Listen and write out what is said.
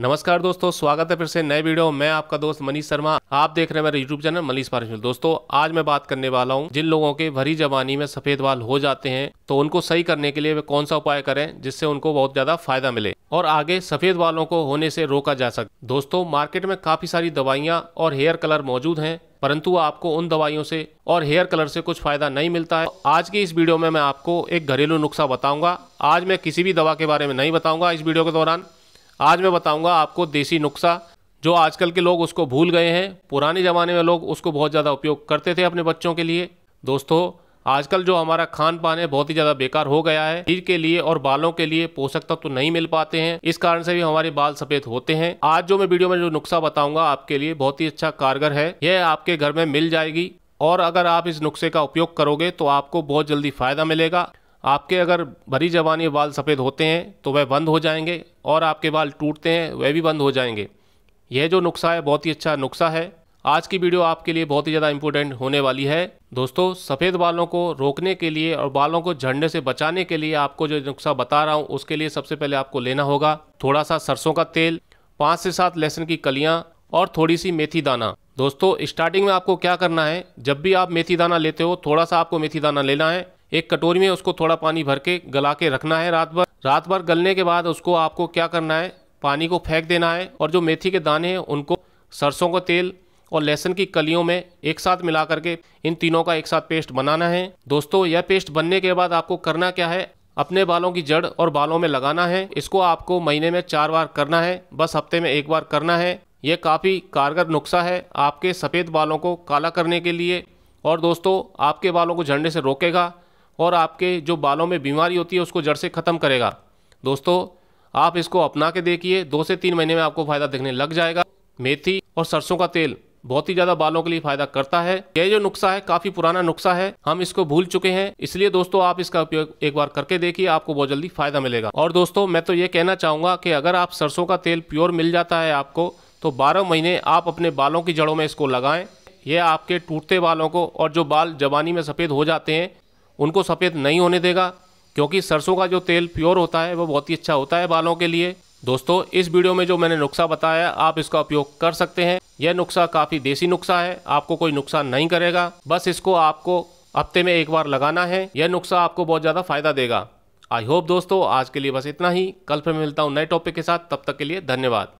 नमस्कार दोस्तों स्वागत है फिर से नए वीडियो मैं आपका दोस्त मनीष शर्मा आप देख रहे हैं मेरा यूट्यूब चैनल मनीष पारिशल दोस्तों आज मैं बात करने वाला हूं जिन लोगों के भरी जवानी में सफेद बाल हो जाते हैं तो उनको सही करने के लिए वे कौन सा उपाय करें जिससे उनको बहुत ज्यादा फायदा मिले और आगे सफेद बालों को होने से रोका जा सके दोस्तों मार्केट में काफी सारी दवाइयाँ और हेयर कलर मौजूद है परंतु आपको उन दवाइयों से और हेयर कलर से कुछ फायदा नहीं मिलता है आज की इस वीडियो में मैं आपको एक घरेलू नुस्खा बताऊंगा आज मैं किसी भी दवा के बारे में नहीं बताऊंगा इस वीडियो के दौरान आज मैं बताऊंगा आपको देसी नुस्खा जो आजकल के लोग उसको भूल गए हैं पुराने ज़माने में लोग उसको बहुत ज़्यादा उपयोग करते थे अपने बच्चों के लिए दोस्तों आजकल जो हमारा खान पान है बहुत ही ज़्यादा बेकार हो गया है शरीर के लिए और बालों के लिए पोषक तत्व तो नहीं मिल पाते हैं इस कारण से भी हमारे बाल सफ़ेद होते हैं आज जो मैं वीडियो में जो नुस्खा बताऊंगा आपके लिए बहुत ही अच्छा कारगर है यह आपके घर में मिल जाएगी और अगर आप इस नुस्खे का उपयोग करोगे तो आपको बहुत जल्दी फ़ायदा मिलेगा आपके अगर भरी जवानी बाल सफ़ेद होते हैं तो वह बंद हो जाएंगे और आपके बाल टूटते हैं वह भी बंद हो जाएंगे यह जो नुस्खा है बहुत ही अच्छा नुस्खा है आज की वीडियो आपके लिए बहुत ही ज़्यादा इंपॉर्टेंट होने वाली है दोस्तों सफ़ेद बालों को रोकने के लिए और बालों को झड़ने से बचाने के लिए आपको जो नुस्खा बता रहा हूँ उसके लिए सबसे पहले आपको लेना होगा थोड़ा सा सरसों का तेल पाँच से सात लहसुन की कलियाँ और थोड़ी सी मेथी दाना दोस्तों स्टार्टिंग में आपको क्या करना है जब भी आप मेथी दाना लेते हो थोड़ा सा आपको मेथी दाना लेना है एक कटोरी में उसको थोड़ा पानी भर के गला के रखना है रात भर रात भर गलने के बाद उसको आपको क्या करना है पानी को फेंक देना है और जो मेथी के दाने हैं उनको सरसों का तेल और लहसुन की कलियों में एक साथ मिला करके इन तीनों का एक साथ पेस्ट बनाना है दोस्तों यह पेस्ट बनने के बाद आपको करना क्या है अपने बालों की जड़ और बालों में लगाना है इसको आपको महीने में चार बार करना है बस हफ्ते में एक बार करना है यह काफ़ी कारगर नुस्खा है आपके सफ़ेद बालों को काला करने के लिए और दोस्तों आपके बालों को झड़ने से रोकेगा और आपके जो बालों में बीमारी होती है उसको जड़ से ख़त्म करेगा दोस्तों आप इसको अपना के देखिए दो से तीन महीने में आपको फ़ायदा देखने लग जाएगा मेथी और सरसों का तेल बहुत ही ज़्यादा बालों के लिए फ़ायदा करता है यह जो नुस्खा है काफ़ी पुराना नुस्खा है हम इसको भूल चुके हैं इसलिए दोस्तों आप इसका उपयोग एक बार करके देखिए आपको बहुत जल्दी फ़ायदा मिलेगा और दोस्तों मैं तो ये कहना चाहूँगा कि अगर आप सरसों का तेल प्योर मिल जाता है आपको तो बारह महीने आप अपने बालों की जड़ों में इसको लगाएं यह आपके टूटते बालों को और जो बाल जवानी में सफ़ेद हो जाते हैं उनको सफ़ेद नहीं होने देगा क्योंकि सरसों का जो तेल प्योर होता है वो बहुत ही अच्छा होता है बालों के लिए दोस्तों इस वीडियो में जो मैंने नुस्खा बताया आप इसका उपयोग कर सकते हैं यह नुस्खा काफ़ी देसी नुस्खा है आपको कोई नुकसान नहीं करेगा बस इसको आपको हफ्ते में एक बार लगाना है यह नुस्खा आपको बहुत ज़्यादा फायदा देगा आई होप दोस्तों आज के लिए बस इतना ही कल फिर मिलता हूँ नए टॉपिक के साथ तब तक के लिए धन्यवाद